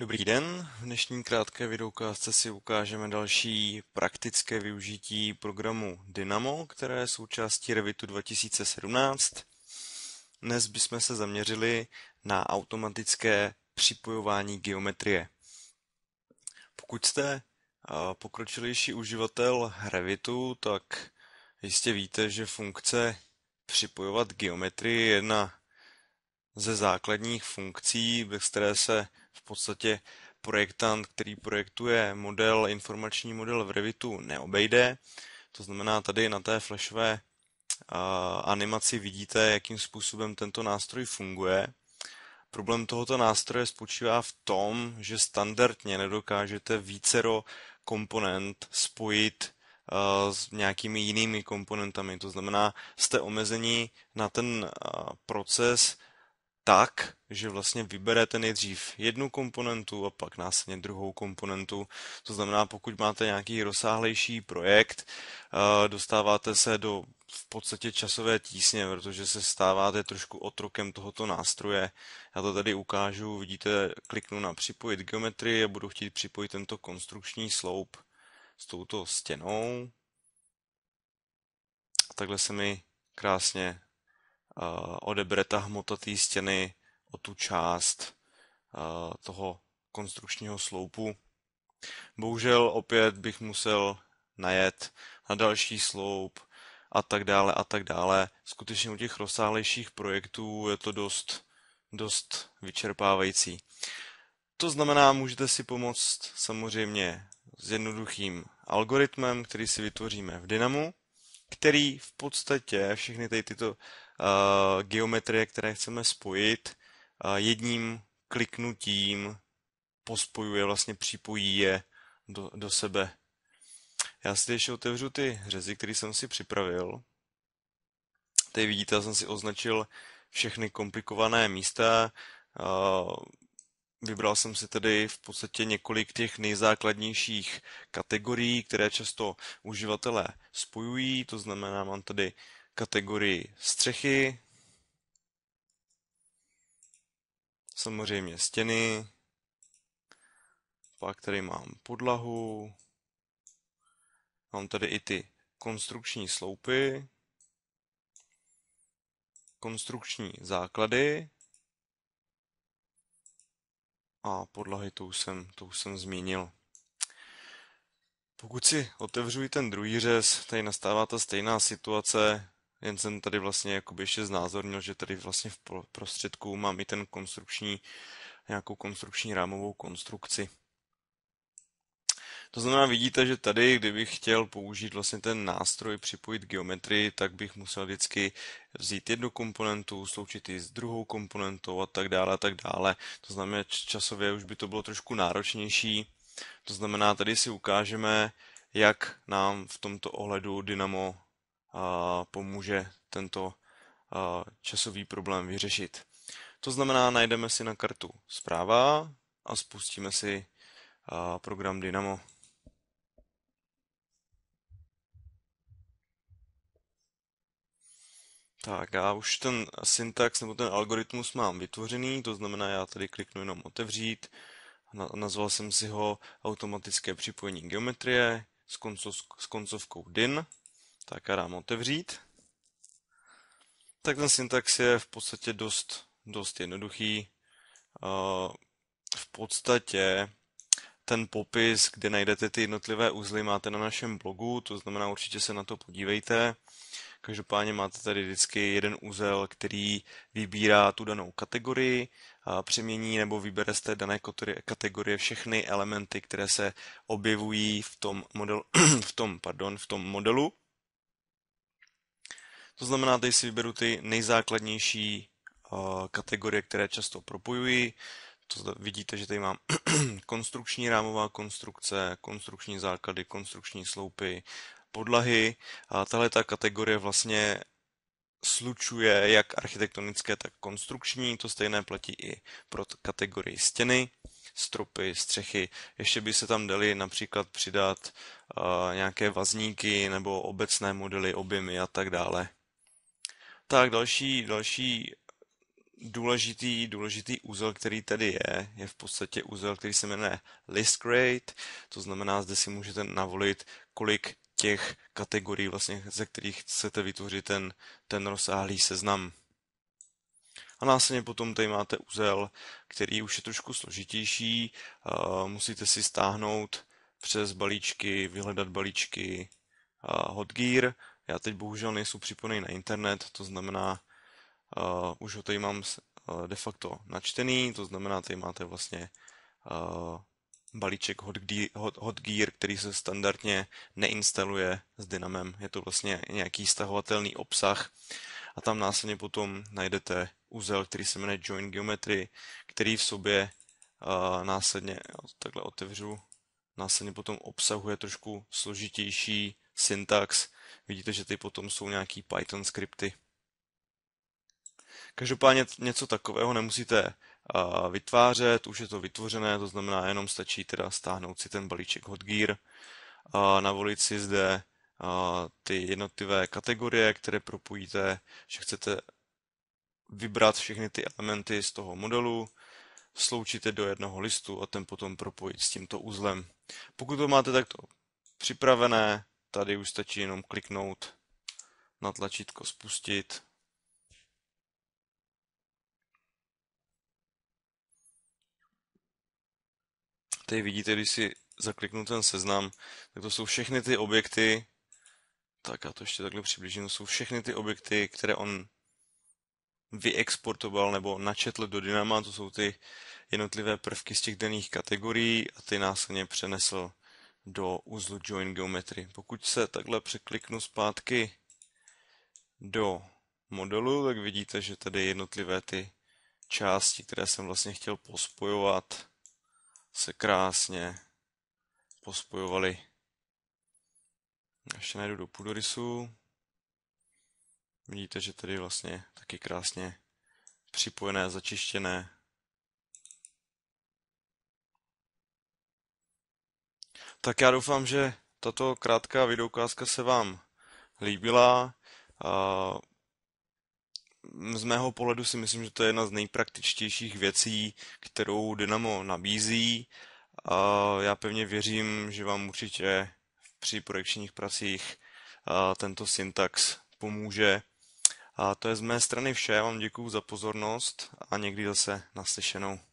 Dobrý den, v dnešní krátké videokázce si ukážeme další praktické využití programu Dynamo, které je součástí Revitu 2017. Dnes bychom se zaměřili na automatické připojování geometrie. Pokud jste eh, pokročilejší uživatel Revitu, tak jistě víte, že funkce připojovat geometrii je jedna ze základních funkcí, bez které se v podstatě projektant, který projektuje model, informační model v Revitu, neobejde. To znamená, tady na té flashové animaci vidíte, jakým způsobem tento nástroj funguje. Problém tohoto nástroje spočívá v tom, že standardně nedokážete vícero komponent spojit s nějakými jinými komponentami. To znamená, jste omezení na ten proces tak, že vlastně vyberete nejdřív jednu komponentu a pak následně druhou komponentu. To znamená, pokud máte nějaký rozsáhlejší projekt, eh, dostáváte se do v podstatě časové tísně, protože se stáváte trošku otrokem tohoto nástroje. Já to tady ukážu, vidíte, kliknu na připojit geometrii a budu chtít připojit tento konstrukční sloup s touto stěnou. A takhle se mi krásně odebere ta hmota té stěny o tu část toho konstrukčního sloupu. Bohužel opět bych musel najet na další sloup a tak dále a tak dále. Skutečně u těch rozsáhlejších projektů je to dost, dost vyčerpávající. To znamená, můžete si pomoct samozřejmě s jednoduchým algoritmem, který si vytvoříme v Dynamu který v podstatě všechny tady tyto uh, geometrie, které chceme spojit, uh, jedním kliknutím pospojuje, vlastně připojí je do, do sebe. Já si ještě otevřu ty řezy, které jsem si připravil. Tady vidíte, já jsem si označil všechny komplikované místa. Eh, vybral jsem si tedy v podstatě několik těch nejzákladnějších kategorií, které často uživatelé spojují, to znamená, mám tady kategorii střechy, samozřejmě stěny, pak tady mám podlahu, mám tady i ty konstrukční sloupy, konstrukční základy a podlahy tu jsem, tu jsem zmínil. Pokud si otevřu ten druhý řez, tady nastává ta stejná situace, jen jsem tady vlastně jakoby ještě znázornil, že tady vlastně v prostředku mám i ten konstrukční, nějakou konstrukční rámovou konstrukci. To znamená, vidíte, že tady, kdybych chtěl použít vlastně ten nástroj připojit geometrii, tak bych musel vždycky vzít jednu komponentu, sloučit ji s druhou komponentou a tak dále a tak dále. To znamená, časově už by to bylo trošku náročnější. To znamená, tady si ukážeme, jak nám v tomto ohledu Dynamo pomůže tento časový problém vyřešit. To znamená, najdeme si na kartu zpráva a spustíme si program Dynamo. Tak, já už ten syntax nebo ten algoritmus mám vytvořený, to znamená, já tady kliknu jenom otevřít, Nazval jsem si ho automatické připojení geometrie s, koncov, s koncovkou din. Tak a dám otevřít. Tak ten syntax je v podstatě dost, dost jednoduchý. Eh, v podstatě ten popis, kde najdete ty jednotlivé uzly, máte na našem blogu, to znamená určitě se na to podívejte. Každopádně máte tady vždycky jeden úzel, který vybírá tu danou kategorii, a přemění nebo vybere z té dané kategorie všechny elementy, které se objevují v tom, model, v tom, pardon, v tom modelu. To znamená, tady si vyberu ty nejzákladnější kategorie, které často propojují. To vidíte, že tady mám konstrukční rámová konstrukce, konstrukční základy, konstrukční sloupy podlahy. A tahle ta kategorie vlastně slučuje jak architektonické, tak konstrukční. To stejné platí i pro kategorii stěny, stropy, střechy. Ještě by se tam dali například přidat uh, nějaké vazníky nebo obecné modely, objemy a tak dále. Tak další, další důležitý, důležitý úzel, který tady je, je v podstatě úzel, který se jmenuje list grade, to znamená, zde si můžete navolit, kolik těch kategorií, vlastně, ze kterých chcete vytvořit ten, ten rozsáhlý seznam. A následně potom tady máte úzel, který už je trošku složitější. Eh, musíte si stáhnout přes balíčky, vyhledat balíčky eh, Hotgear. Já teď bohužel nejsou připojený na internet, to znamená, eh, už ho tady mám de facto načtený, to znamená, tady máte vlastně balíček Hot Gear, Hot, Hot Gear, který se standardně neinstaluje s Dynamem. Je to vlastně nějaký stahovatelný obsah a tam následně potom najdete úzel, který se jmenuje Join Geometry, který v sobě uh, následně, takhle otevřu, následně potom obsahuje trošku složitější syntax. Vidíte, že ty potom jsou nějaký Python skripty. Každopádně něco takového nemusíte vytvářet, už je to vytvořené, to znamená jenom stačí teda stáhnout si ten balíček Hot Gear, navolit si zde ty jednotlivé kategorie, které propojíte, že chcete vybrat všechny ty elementy z toho modelu, je do jednoho listu a ten potom propojit s tímto uzlem. Pokud to máte takto připravené, tady už stačí jenom kliknout na tlačítko spustit Tady vidíte, když si zakliknu ten seznam, tak to jsou všechny ty objekty, tak já to ještě takhle přiblížím, jsou všechny ty objekty, které on vyexportoval nebo načetl do Dynama, to jsou ty jednotlivé prvky z těch daných kategorií a ty následně přenesl do uzlu Join Geometry. Pokud se takhle překliknu zpátky do modelu, tak vidíte, že tady jednotlivé ty části, které jsem vlastně chtěl pospojovat, se krásně pospojovaly. Ještě najdu do půdorysu. Vidíte, že tady vlastně taky krásně připojené, začištěné. Tak já doufám, že tato krátká videokázka se vám líbila z mého pohledu si myslím, že to je jedna z nejpraktičtějších věcí, kterou Dynamo nabízí. A já pevně věřím, že vám určitě při projekčních pracích tento syntax pomůže. A to je z mé strany vše. Já vám děkuji za pozornost a někdy zase naslyšenou.